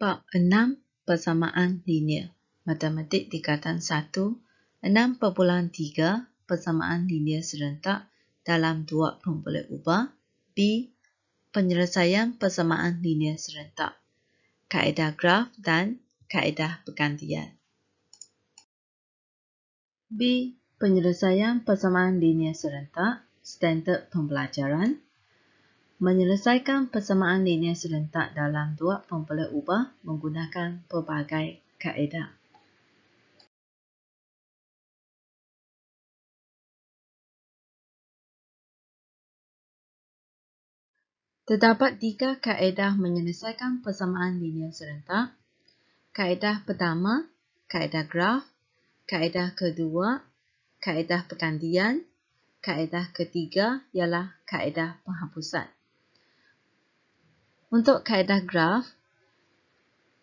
Bab 6 Persamaan Linear Matematik Tingkatan 1 6.3 Persamaan Linear Serentak dalam dua pembelian ubah B. Penyelesaian Persamaan Linear Serentak Kaedah Graf dan Kaedah Pergantian B. Penyelesaian Persamaan Linear Serentak Standard Pembelajaran 1.1 menyelesaikan persamaan linear serentak dalam dua pembelah ubah menggunakan pelbagai kaedah. Terdapat tiga kaedah menyelesaikan persamaan linear serentak. Kaedah pertama, kaedah graf. Kaedah kedua, kaedah perkandian, Kaedah ketiga ialah kaedah penghapusan. Untuk kaedah graf,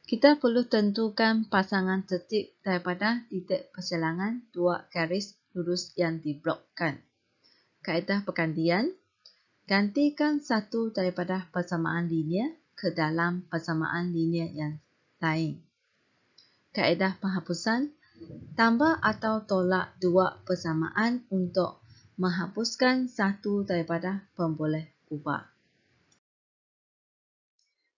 kita perlu tentukan pasangan titik daripada titik persilangan dua garis lurus yang diblokkan. Kaedah pergantian, gantikan satu daripada persamaan linear ke dalam persamaan linear yang lain. Kaedah penghapusan, tambah atau tolak dua persamaan untuk menghapuskan satu daripada pemboleh ubah.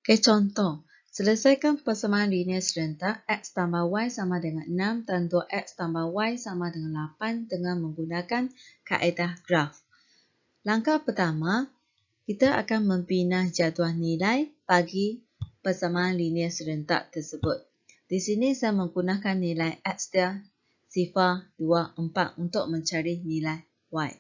Okay, contoh, selesaikan persamaan linear serentak x tambah y sama dengan 6 tentu x tambah y sama dengan 8 dengan menggunakan kaedah graf. Langkah pertama, kita akan membina jadual nilai bagi persamaan linear serentak tersebut. Di sini saya menggunakan nilai x dia sifar 2, 4 untuk mencari nilai y.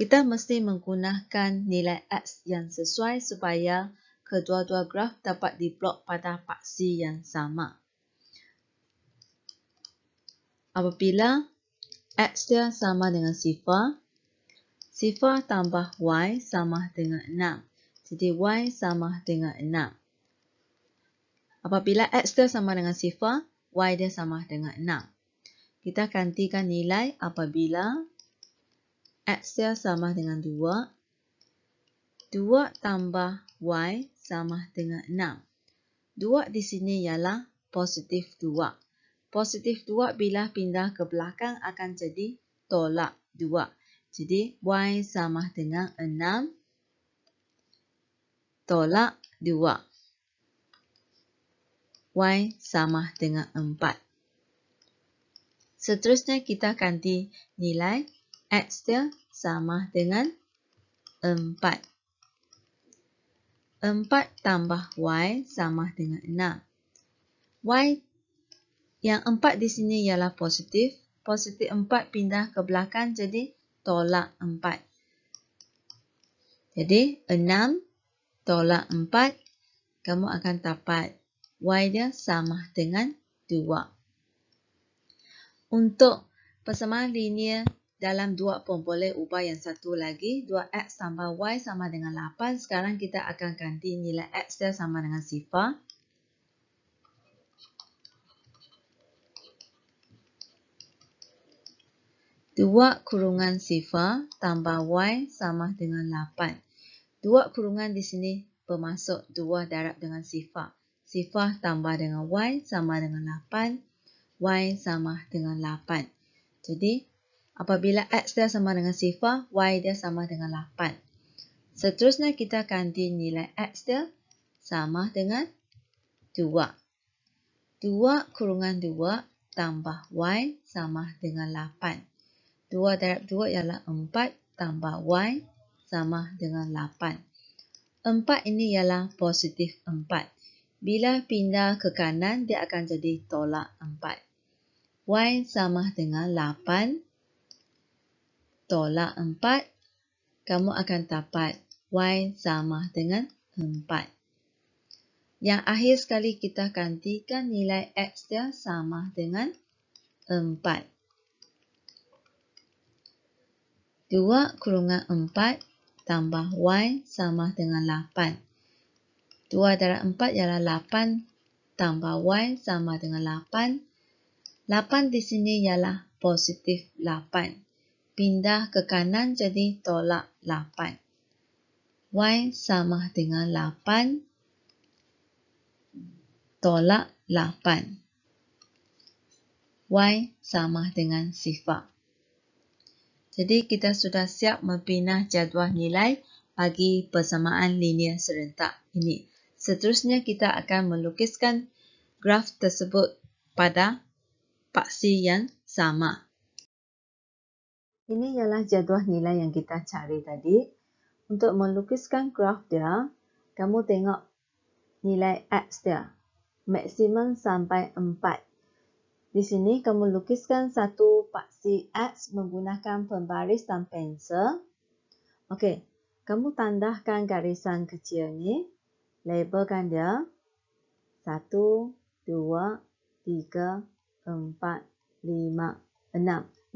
Kita mesti menggunakan nilai x yang sesuai supaya kita kedua-dua graf dapat diplot pada paksi yang sama. Apabila x dia sama dengan sifar, sifar tambah y sama dengan 6. Jadi y sama dengan 6. Apabila x dia sama dengan sifar, y dia sama dengan 6. Kita gantikan nilai apabila x dia sama dengan 2. 2 tambah y sama dengan 6. Dua di sini ialah positif 2. Positif 2 bila pindah ke belakang akan jadi tolak 2. Jadi y sama dengan 6 tolak 2. y sama dengan 4. Seterusnya kita ganti nilai x dia sama dengan 4. 4 tambah y sama dengan 6. Y yang 4 di sini ialah positif. Positif 4 pindah ke belakang jadi tolak 4. Jadi 6 tolak 4 kamu akan dapat y dia sama dengan 2. Untuk persamaan linear dalam dua pun boleh ubah yang satu lagi. 2x tambah y sama dengan 8. Sekarang kita akan ganti nilai x dia sama dengan sifar. Dua kurungan sifar tambah y sama dengan 8. Dua kurungan di sini bermaksud dua darab dengan sifar. Sifar tambah dengan y sama dengan 8. Y sama dengan 8. Jadi Apabila X dia sama dengan sifar, Y dia sama dengan 8. Seterusnya kita ganti nilai X dia sama dengan 2. 2 kurungan 2 tambah Y sama dengan 8. 2 darab 2 ialah 4 tambah Y sama dengan 8. 4 ini ialah positif 4. Bila pindah ke kanan, dia akan jadi tolak 4. Y sama dengan 8 tolak 4, kamu akan dapat y sama dengan 4. Yang akhir sekali kita gantikan nilai x dia sama dengan 4. 2 kurungan 4 tambah y sama dengan 8. 2 darab 4 ialah 8 tambah y sama dengan 8. 8 di sini ialah positif 8 pindah ke kanan jadi tolak 8. Y sama dengan 8. Tolak 8. Y sama dengan sifar. Jadi kita sudah siap mempindah jadual nilai bagi persamaan linear serentak ini. Seterusnya kita akan melukiskan graf tersebut pada paksi yang sama. Ini ialah jadual nilai yang kita cari tadi. Untuk melukiskan graf dia, kamu tengok nilai X dia. Maksimum sampai 4. Di sini, kamu lukiskan satu paksi X menggunakan pembaris dan pensel. Okey, kamu tandakan garisan kecil ni. Labelkan dia. 1, 2, 3, 4, 5, 6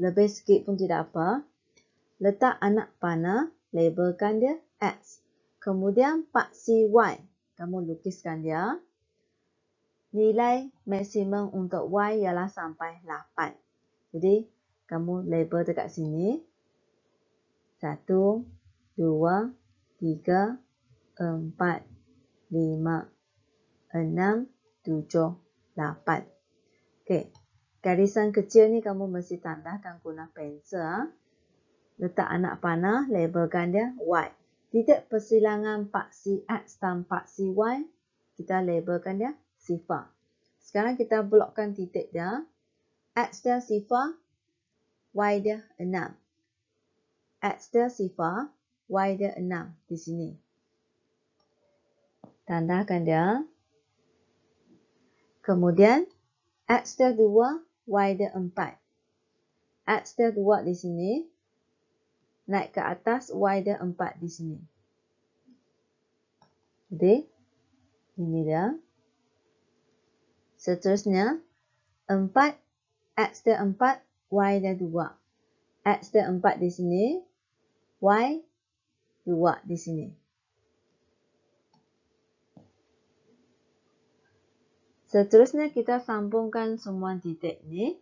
lebih sikit pun tidak apa. Letak anak panah, labelkan dia X. Kemudian paksi Y, kamu lukiskan dia. Nilai maksimum untuk Y ialah sampai 8. Jadi, kamu label dekat sini. 1, 2, 3, 4, 5, 6, 7, 8. Okay, garisan kecil ni kamu mesti tandakan guna pensel. Ha? Letak anak panah, labelkan dia y. Titik persilangan paksi X dan paksi Y, kita labelkan dia sifar. Sekarang kita blokkan titik dia. X dia sifar, Y dia 6. X dia sifar, Y dia 6 di sini. Tandakan dia. Kemudian, X dia 2, y dia 4. x still keyword di sini. Naik ke atas y dia 4 di sini. Jadi, ini dia. Seterusnya, 4, x dia 4, y dia 2. x dia 4 di sini, y 2 di sini. Seterusnya kita sambungkan semua titik ni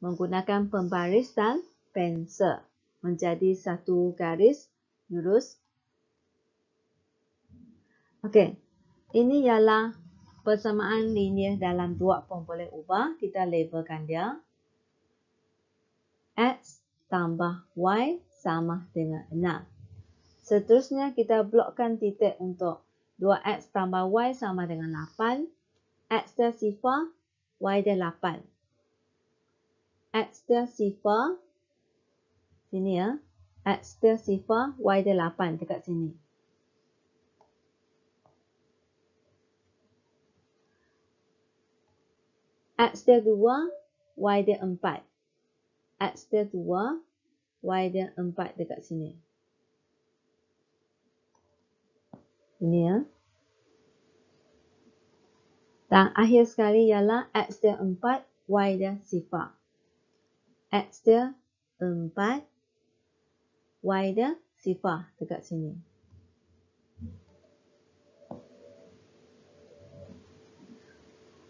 menggunakan pembaris dan pensel menjadi satu garis lurus. Okey, ini ialah persamaan linear dalam dua pun ubah. Kita labelkan dia. X tambah Y sama dengan 6. Seterusnya kita blokkan titik untuk 2X tambah Y sama dengan 8. X dan sifar Y dan 8. X dan sifar sini ya. X dan sifar Y dan 8 dekat sini. X dan 2 Y dan 4. X dan 2 Y dan 4 dekat sini. Ini ya. Dan akhir sekali ialah X dia 4, Y dia sifar. X dia 4, Y dia sifar dekat sini.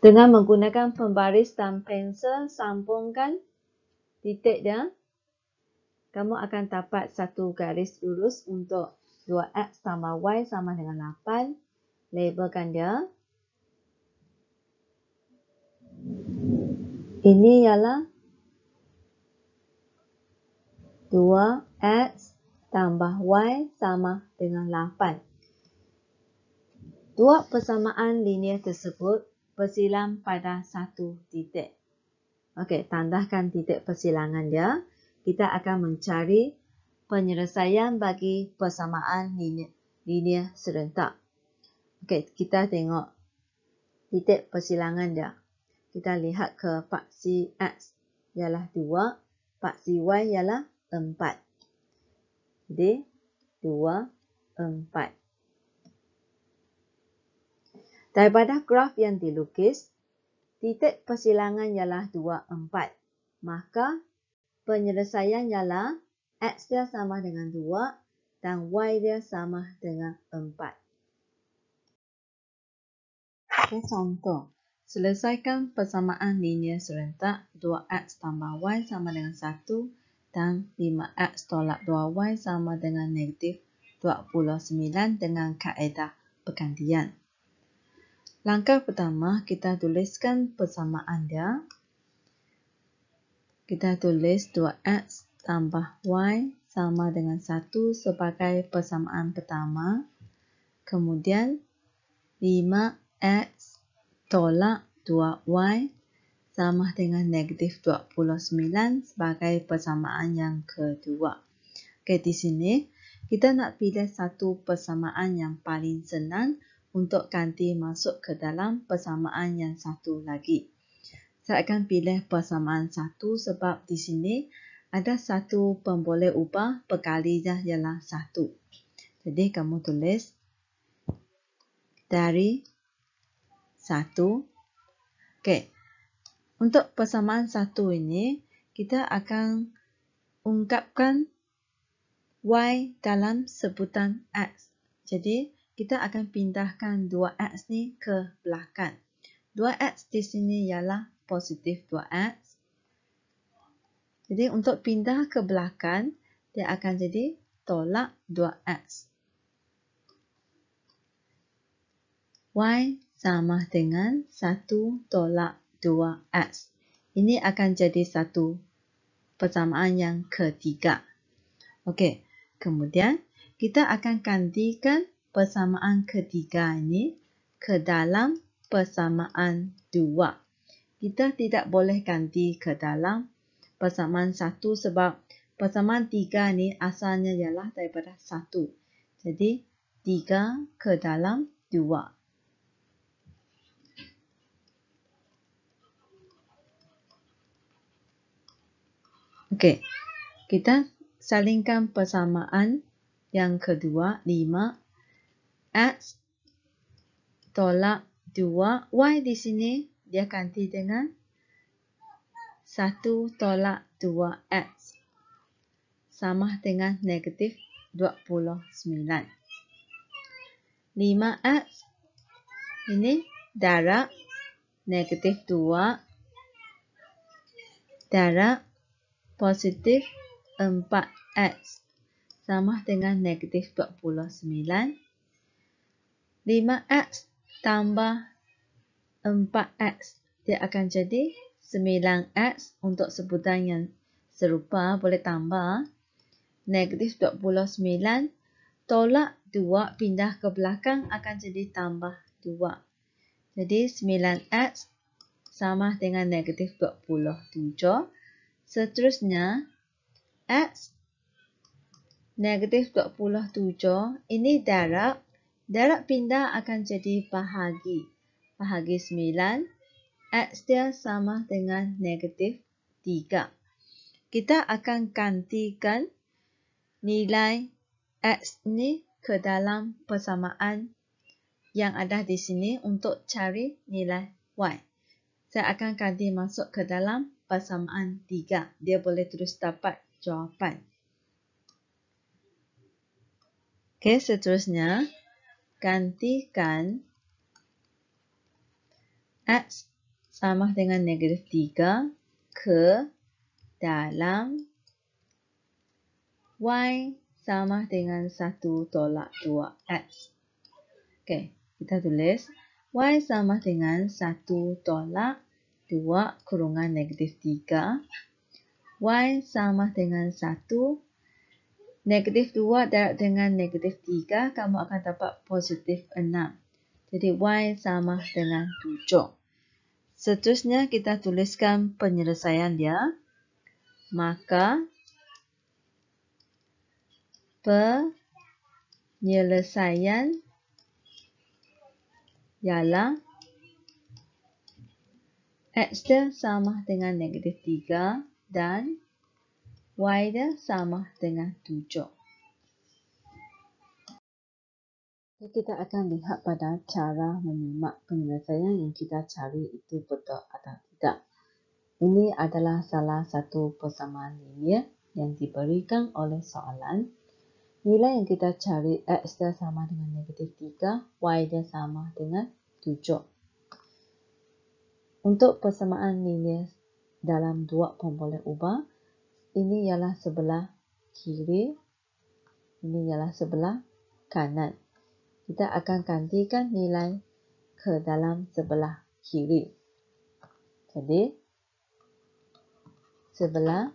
Dengan menggunakan pembaris dan pensel, sambungkan titik dia. Kamu akan dapat satu garis lurus untuk 2X tambah Y sama dengan 8. Labelkan dia. ini ialah 2x tambah y sama dengan 8. Dua persamaan linear tersebut bersilam pada satu titik. Okey, tandakan titik persilangan dia. Kita akan mencari penyelesaian bagi persamaan linear, linear serentak. Okey, kita tengok titik persilangan dia kita lihat ke faksi X ialah 2, faksi Y ialah 4. Jadi, 2, 4. Daripada graf yang dilukis, titik persilangan ialah 2, 4. Maka, penyelesaian ialah X dia sama dengan 2 dan Y dia sama dengan 4. Okay, contoh. Selesaikan persamaan linear serentak 2x tambah y sama dengan 1 dan 5x tolak 2y sama dengan negatif 29 dengan kaedah pergantian. Langkah pertama, kita tuliskan persamaan dia. Kita tulis 2x tambah y sama dengan 1 sebagai persamaan pertama. Kemudian, 5x tolak 2y sama dengan negatif 29 sebagai persamaan yang kedua. Okey, di sini kita nak pilih satu persamaan yang paling senang untuk ganti masuk ke dalam persamaan yang satu lagi. Saya akan pilih persamaan satu sebab di sini ada satu pemboleh ubah perkalinya ialah satu. Jadi kamu tulis dari satu. Okey. Untuk persamaan satu ini, kita akan ungkapkan y dalam sebutan x. Jadi, kita akan pindahkan 2x ni ke belakang. 2x di sini ialah positif 2x. Jadi, untuk pindah ke belakang, dia akan jadi tolak 2x. y sama dengan 1 tolak 2x. Ini akan jadi satu persamaan yang ketiga. Okey, kemudian kita akan gantikan persamaan ketiga ini ke dalam persamaan 2. Kita tidak boleh ganti ke dalam persamaan 1 sebab persamaan 3 ini asalnya ialah daripada 1. Jadi, 3 ke dalam 2. Okey, kita salingkan persamaan yang kedua, 5. X tolak 2. Y di sini dia ganti dengan 1 tolak 2X. Sama dengan negatif 29. 5X ini darab negatif 2. Darab positif 4x sama dengan negatif 29. 5x tambah 4x dia akan jadi 9x untuk sebutan yang serupa boleh tambah. Negatif 29 tolak 2 pindah ke belakang akan jadi tambah 2. Jadi 9x sama dengan negatif 27. Seterusnya, x negatif 27 ini darab. Darab pindah akan jadi bahagi. Bahagi 9, x dia sama dengan negatif 3. Kita akan gantikan nilai x ni ke dalam persamaan yang ada di sini untuk cari nilai y. Saya akan ganti masuk ke dalam persamaan 3. Dia boleh terus dapat jawapan. Okey, seterusnya. Gantikan X sama dengan negatif 3 ke dalam Y sama dengan 1 tolak 2X. Okey, kita tulis. Y sama dengan 1 tolak 2X. 2 kurungan negatif 3. Y sama dengan 1. Negatif 2 darab dengan negatif 3, kamu akan dapat positif 6. Jadi, Y sama dengan 7. Seterusnya, kita tuliskan penyelesaian dia. Maka, penyelesaian ialah X dia sama dengan negatif 3 dan Y dia sama dengan 7. Kita akan lihat pada cara menyimak penyelesaian yang kita cari itu betul atau tidak. Ini adalah salah satu persamaan linear yang diberikan oleh soalan. Nilai yang kita cari X dia sama dengan negatif 3, Y dia sama dengan 7. Untuk persamaan linear dalam dua komponen ubah, ini ialah sebelah kiri, ini ialah sebelah kanan. Kita akan gantikan nilai ke dalam sebelah kiri. Jadi, sebelah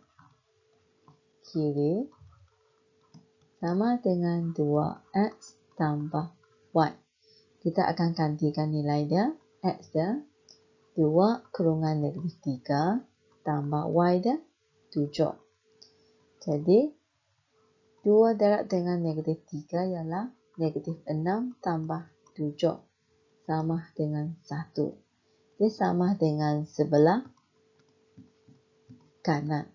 kiri sama dengan 2x tambah y. Kita akan gantikan nilai dia, x dia Dua kurungan negatif tiga tambah y dah tujuh. Jadi, dua darab dengan negatif tiga ialah negatif enam tambah tujuh Sama dengan satu. Dia sama dengan sebelah kanan.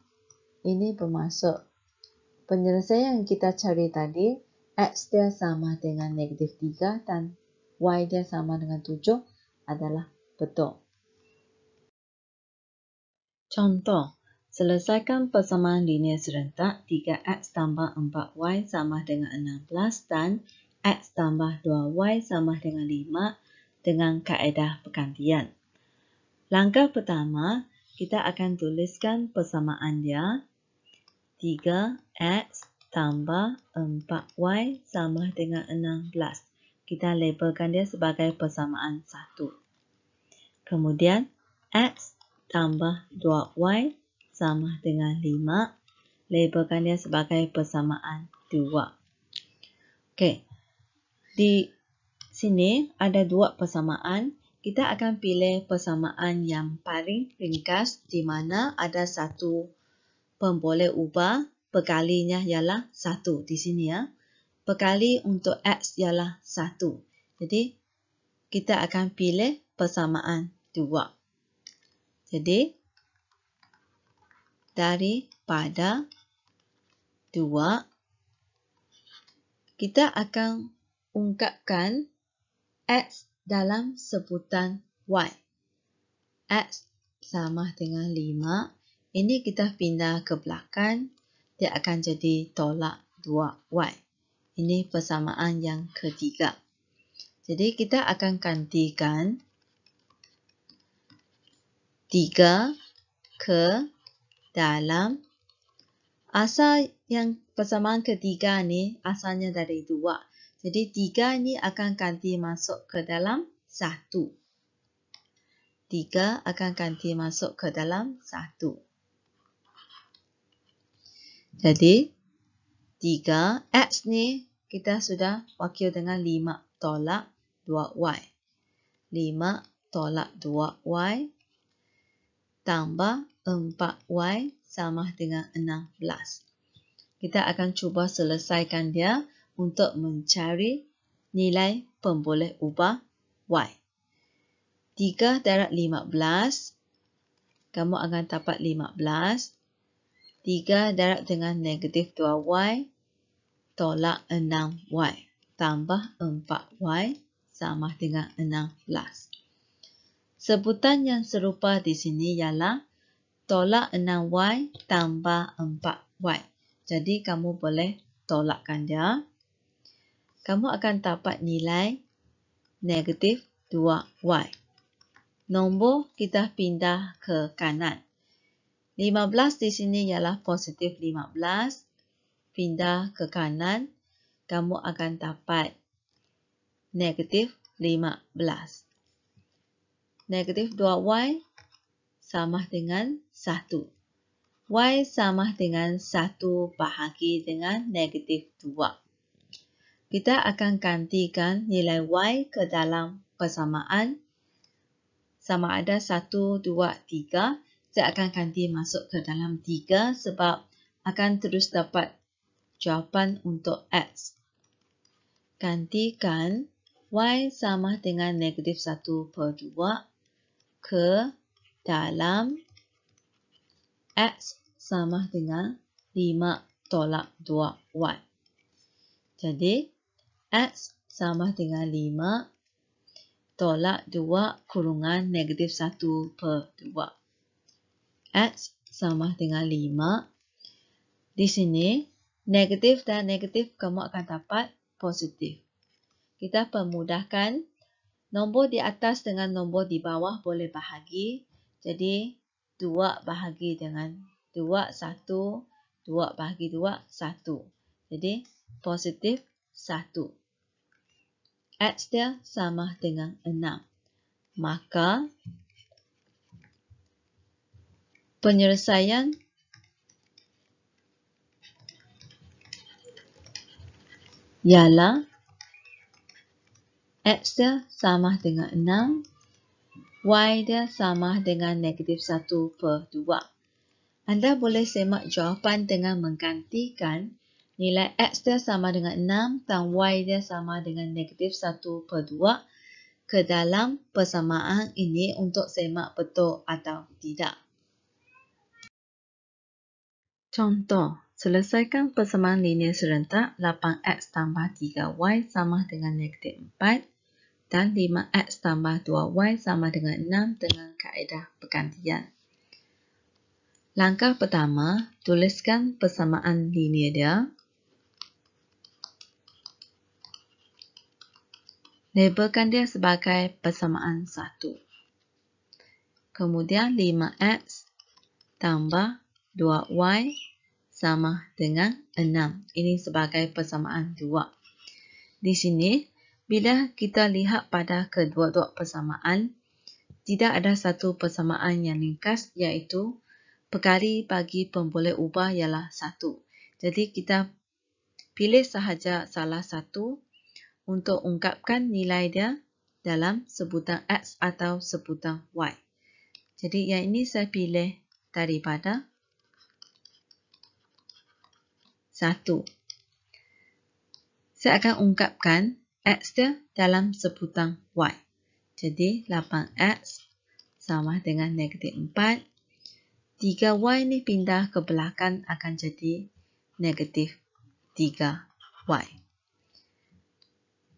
Ini bermaksud penyelesaian yang kita cari tadi, x dia sama dengan negatif 3 dan y dia sama dengan 7 adalah betul. Contoh, selesaikan persamaan linear serentak 3x tambah 4y sama dengan 16 dan x tambah 2y sama dengan 5 dengan kaedah pergantian. Langkah pertama, kita akan tuliskan persamaan dia 3x tambah 4y sama dengan 16. Kita labelkan dia sebagai persamaan 1. Kemudian, x tambah 2y sama dengan 5. Labelkan dia sebagai persamaan 2. Okey. Di sini ada dua persamaan. Kita akan pilih persamaan yang paling ringkas di mana ada satu pemboleh ubah. Perkalinya ialah 1 di sini ya. Perkali untuk x ialah 1. Jadi kita akan pilih persamaan 2. Jadi, daripada dua kita akan ungkapkan X dalam sebutan Y. X sama dengan lima. Ini kita pindah ke belakang, dia akan jadi tolak dua y Ini persamaan yang ketiga. Jadi, kita akan gantikan tiga ke dalam. Asal yang persamaan ketiga ni asalnya dari dua. Jadi tiga ni akan ganti masuk ke dalam satu. Tiga akan ganti masuk ke dalam satu. Jadi tiga x ni kita sudah wakil dengan lima tolak dua y. Lima tolak dua y tambah 4y sama dengan 16. Kita akan cuba selesaikan dia untuk mencari nilai pemboleh ubah y. 3 darab 15. Kamu akan dapat 15. 3 darab dengan negatif 2y. Tolak 6y. Tambah 4y sama dengan 16. Sebutan yang serupa di sini ialah tolak 6y tambah 4y. Jadi kamu boleh tolakkan dia. Kamu akan dapat nilai negatif 2y. Nombor kita pindah ke kanan. 15 di sini ialah positif 15. Pindah ke kanan, kamu akan dapat negatif 15 negatif 2y sama dengan 1. y sama dengan 1 bahagi dengan negatif 2. Kita akan gantikan nilai y ke dalam persamaan. Sama ada 1, 2, 3. Saya akan ganti masuk ke dalam 3 sebab akan terus dapat jawapan untuk x. Gantikan y sama dengan negatif 1 per 2 ke dalam X sama dengan 5 tolak 2 Y. Jadi, X sama dengan 5 tolak 2 kurungan negatif 1 per 2. X sama dengan 5. Di sini, negatif dan negatif kamu akan dapat positif. Kita permudahkan. Nombor di atas dengan nombor di bawah boleh bahagi. Jadi, 2 bahagi dengan 2, 1. 2 bahagi 2, 1. Jadi, positif 1. Adds dia sama dengan 6. Maka, penyelesaian ialah 6. X dia sama dengan 6. Y dia sama dengan negatif 1 per 2. Anda boleh semak jawapan dengan menggantikan nilai X dia sama dengan 6 dan Y dia sama dengan negatif 1 per 2 ke dalam persamaan ini untuk semak betul atau tidak. Contoh, selesaikan persamaan linear serentak 8X tambah 3Y sama dengan negatif 4 dan 5x tambah 2y sama dengan 6 dengan kaedah pergantian. Langkah pertama, tuliskan persamaan linear dia. Labelkan dia sebagai persamaan 1. Kemudian 5x tambah 2y sama dengan 6. Ini sebagai persamaan 2. Di sini bila kita lihat pada kedua-dua persamaan, tidak ada satu persamaan yang ringkas iaitu perkali bagi pemboleh ubah ialah satu. Jadi kita pilih sahaja salah satu untuk ungkapkan nilai dia dalam sebutan X atau sebutan Y. Jadi yang ini saya pilih daripada satu. Saya akan ungkapkan X dia dalam sebutan Y. Jadi 8X sama dengan negatif 4. 3Y ni pindah ke belakang akan jadi negatif 3Y.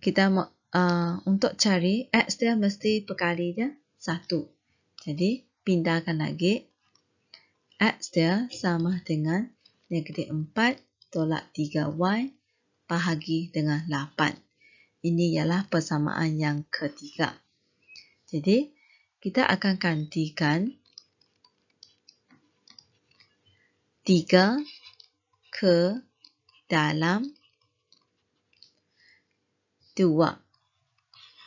Kita uh, untuk cari X dia mesti perkali dia 1. Jadi pindahkan lagi. X dia sama dengan negatif 4 tolak 3Y bahagi dengan 8. Ini ialah persamaan yang ketiga. Jadi, kita akan gantikan 3 ke dalam 2.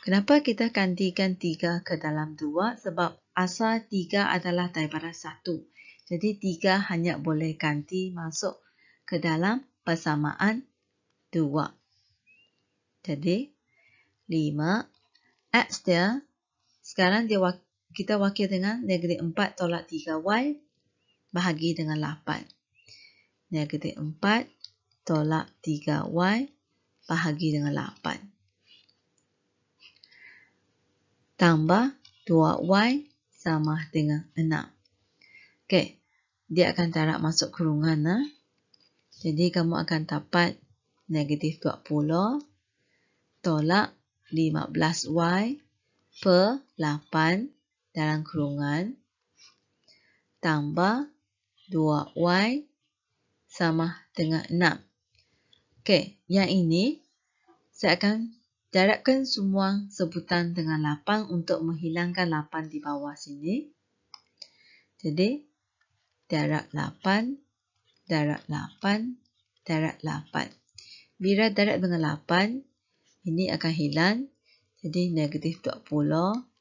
Kenapa kita gantikan 3 ke dalam 2? Sebab asal 3 adalah daripada 1. Jadi, 3 hanya boleh ganti masuk ke dalam persamaan 2. Jadi, 5. X dia, sekarang dia kita wakil dengan negatif 4 tolak 3Y bahagi dengan 8. Negatif 4 tolak 3Y bahagi dengan 8. Tambah 2Y sama dengan 6. Okey, dia akan tarak masuk kurungan. Ha? Jadi, kamu akan dapat negatif 20 tolak 15y per 8 dalam kurungan tambah 2y sama dengan 6. Okey, yang ini saya akan darabkan semua sebutan dengan 8 untuk menghilangkan 8 di bawah sini. Jadi, darab 8, darab 8, darab 8. Bila darab dengan 8, ini akan hilang. Jadi negatif 20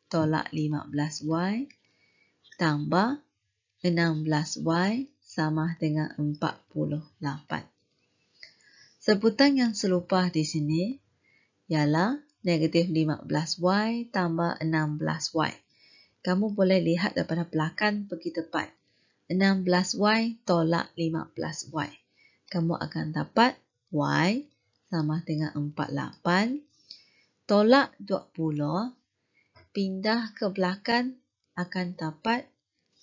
tolak 15y tambah 16y sama dengan 48. Sebutan yang serupa di sini ialah negatif 15y tambah 16y. Kamu boleh lihat daripada belakang pergi tepat. 16y tolak 15y. Kamu akan dapat y sama dengan 48. Tolak 20. Pindah ke belakang akan dapat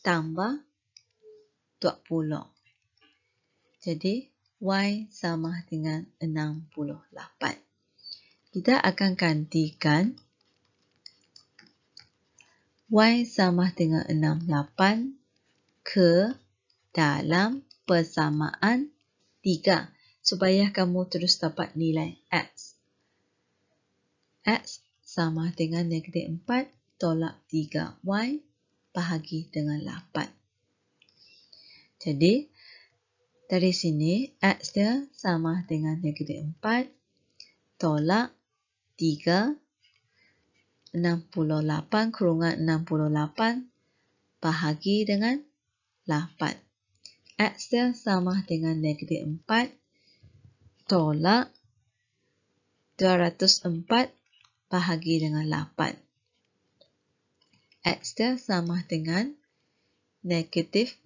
tambah 20. Jadi Y sama dengan 68. Kita akan gantikan Y sama dengan 68 ke dalam persamaan 3 supaya kamu terus dapat nilai X. X sama dengan negatif 4 tolak 3Y bahagi dengan 8. Jadi, dari sini X dia sama dengan negatif 4 tolak 3 68 kurungan 68 bahagi dengan 8. X dia sama dengan negatif 4 tolak 204 bahagi dengan 8. X dia sama dengan negatif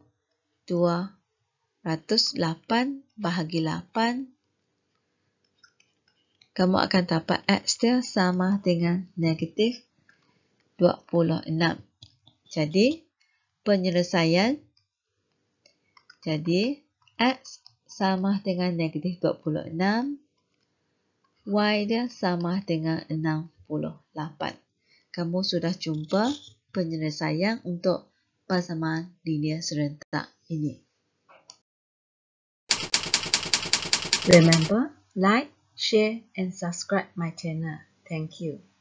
208 bahagi 8. Kamu akan dapat X dia sama dengan negatif 26. Jadi, penyelesaian. Jadi, X sama dengan negatif 26. Y dia sama dengan 68. Kamu sudah jumpa penyelesaian untuk pasaman linear serentak ini. Remember, like, share and subscribe my channel. Thank you.